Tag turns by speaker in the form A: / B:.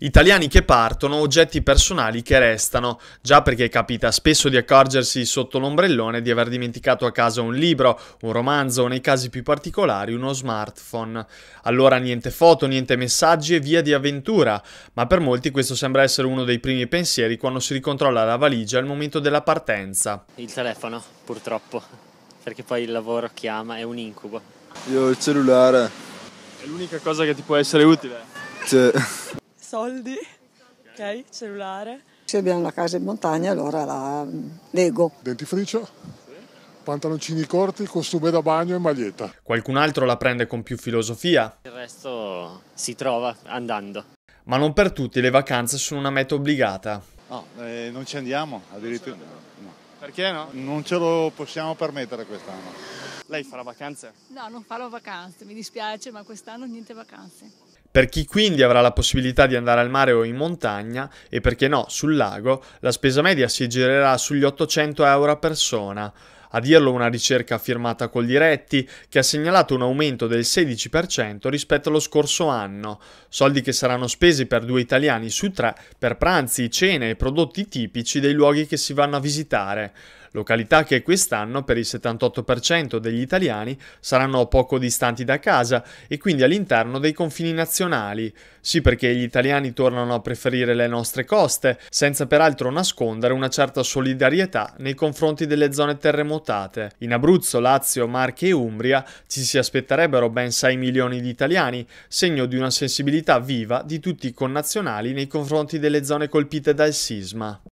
A: Italiani che partono, oggetti personali che restano, già perché capita spesso di accorgersi sotto l'ombrellone di aver dimenticato a casa un libro, un romanzo o nei casi più particolari uno smartphone. Allora niente foto, niente messaggi e via di avventura, ma per molti questo sembra essere uno dei primi pensieri quando si ricontrolla la valigia al momento della partenza. Il telefono, purtroppo, perché poi il lavoro chiama, è un incubo. Io ho il cellulare. È l'unica cosa che ti può essere utile. Cioè soldi, ok, cellulare. Se abbiamo la casa in montagna allora la mm, leggo. Dentifricio, pantaloncini corti, costume da bagno e maglietta. Qualcun altro la prende con più filosofia. Il resto si trova andando. Ma non per tutti le vacanze sono una meta obbligata. No, eh, non ci andiamo addirittura. No. Perché no? Non ce lo possiamo permettere quest'anno. Lei farà vacanze? No, non farò vacanze, mi dispiace, ma quest'anno niente vacanze. Per chi quindi avrà la possibilità di andare al mare o in montagna e perché no sul lago, la spesa media si girerà sugli 800 euro a persona. A dirlo una ricerca firmata col Diretti, che ha segnalato un aumento del 16% rispetto allo scorso anno, soldi che saranno spesi per due italiani su tre per pranzi, cene e prodotti tipici dei luoghi che si vanno a visitare località che quest'anno per il 78% degli italiani saranno poco distanti da casa e quindi all'interno dei confini nazionali. Sì perché gli italiani tornano a preferire le nostre coste, senza peraltro nascondere una certa solidarietà nei confronti delle zone terremotate. In Abruzzo, Lazio, Marche e Umbria ci si aspetterebbero ben 6 milioni di italiani, segno di una sensibilità viva di tutti i connazionali nei confronti delle zone colpite dal sisma.